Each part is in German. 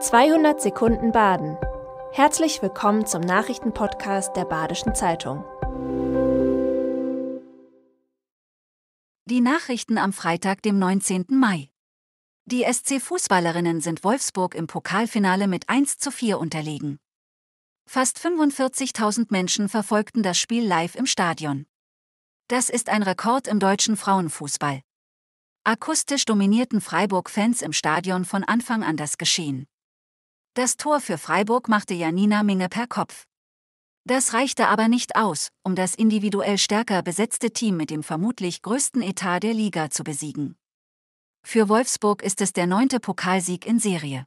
200 Sekunden Baden. Herzlich willkommen zum Nachrichtenpodcast der Badischen Zeitung. Die Nachrichten am Freitag, dem 19. Mai. Die SC-Fußballerinnen sind Wolfsburg im Pokalfinale mit 1 zu 4 unterlegen. Fast 45.000 Menschen verfolgten das Spiel live im Stadion. Das ist ein Rekord im deutschen Frauenfußball. Akustisch dominierten Freiburg-Fans im Stadion von Anfang an das Geschehen. Das Tor für Freiburg machte Janina Minge per Kopf. Das reichte aber nicht aus, um das individuell stärker besetzte Team mit dem vermutlich größten Etat der Liga zu besiegen. Für Wolfsburg ist es der neunte Pokalsieg in Serie.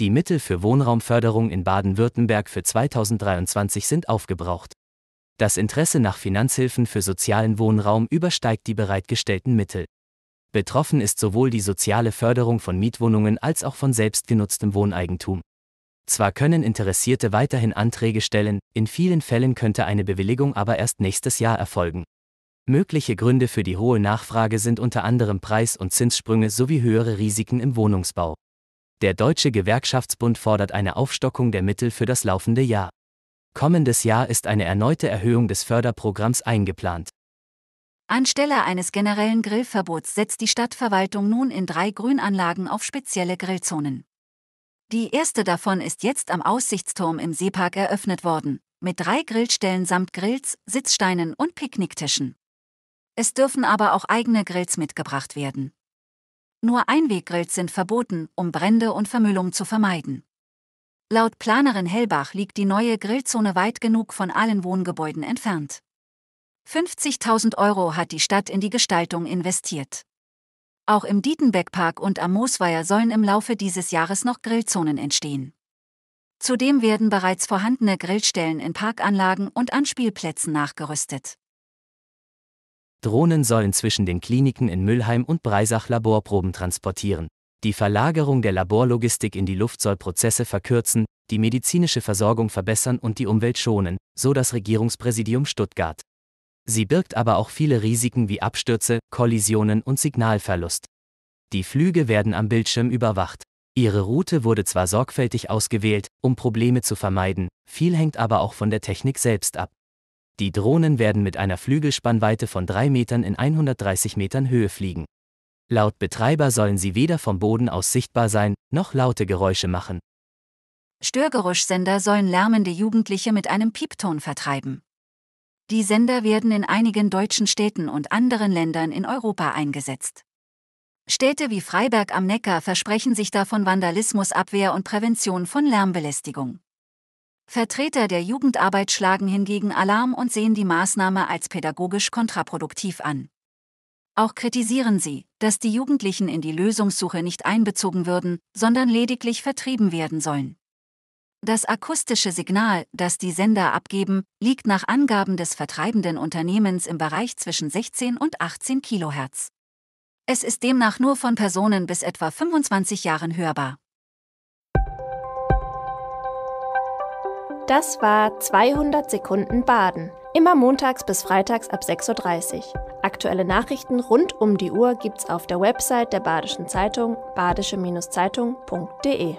Die Mittel für Wohnraumförderung in Baden-Württemberg für 2023 sind aufgebraucht. Das Interesse nach Finanzhilfen für sozialen Wohnraum übersteigt die bereitgestellten Mittel. Betroffen ist sowohl die soziale Förderung von Mietwohnungen als auch von selbstgenutztem Wohneigentum. Zwar können Interessierte weiterhin Anträge stellen, in vielen Fällen könnte eine Bewilligung aber erst nächstes Jahr erfolgen. Mögliche Gründe für die hohe Nachfrage sind unter anderem Preis- und Zinssprünge sowie höhere Risiken im Wohnungsbau. Der Deutsche Gewerkschaftsbund fordert eine Aufstockung der Mittel für das laufende Jahr. Kommendes Jahr ist eine erneute Erhöhung des Förderprogramms eingeplant. Anstelle eines generellen Grillverbots setzt die Stadtverwaltung nun in drei Grünanlagen auf spezielle Grillzonen. Die erste davon ist jetzt am Aussichtsturm im Seepark eröffnet worden, mit drei Grillstellen samt Grills, Sitzsteinen und Picknicktischen. Es dürfen aber auch eigene Grills mitgebracht werden. Nur Einweggrills sind verboten, um Brände und Vermüllung zu vermeiden. Laut Planerin Hellbach liegt die neue Grillzone weit genug von allen Wohngebäuden entfernt. 50.000 Euro hat die Stadt in die Gestaltung investiert. Auch im Dietenbeckpark und am Moosweier sollen im Laufe dieses Jahres noch Grillzonen entstehen. Zudem werden bereits vorhandene Grillstellen in Parkanlagen und an Spielplätzen nachgerüstet. Drohnen sollen zwischen den Kliniken in Müllheim und Breisach Laborproben transportieren. Die Verlagerung der Laborlogistik in die Luft soll Prozesse verkürzen, die medizinische Versorgung verbessern und die Umwelt schonen, so das Regierungspräsidium Stuttgart. Sie birgt aber auch viele Risiken wie Abstürze, Kollisionen und Signalverlust. Die Flüge werden am Bildschirm überwacht. Ihre Route wurde zwar sorgfältig ausgewählt, um Probleme zu vermeiden, viel hängt aber auch von der Technik selbst ab. Die Drohnen werden mit einer Flügelspannweite von 3 Metern in 130 Metern Höhe fliegen. Laut Betreiber sollen sie weder vom Boden aus sichtbar sein, noch laute Geräusche machen. Störgeräuschsender sollen lärmende Jugendliche mit einem Piepton vertreiben. Die Sender werden in einigen deutschen Städten und anderen Ländern in Europa eingesetzt. Städte wie Freiberg am Neckar versprechen sich davon Vandalismusabwehr und Prävention von Lärmbelästigung. Vertreter der Jugendarbeit schlagen hingegen Alarm und sehen die Maßnahme als pädagogisch kontraproduktiv an. Auch kritisieren sie, dass die Jugendlichen in die Lösungssuche nicht einbezogen würden, sondern lediglich vertrieben werden sollen. Das akustische Signal, das die Sender abgeben, liegt nach Angaben des vertreibenden Unternehmens im Bereich zwischen 16 und 18 Kilohertz. Es ist demnach nur von Personen bis etwa 25 Jahren hörbar. Das war 200 Sekunden Baden. Immer montags bis freitags ab 6.30 Uhr. Aktuelle Nachrichten rund um die Uhr gibt's auf der Website der Badischen Zeitung badische-zeitung.de.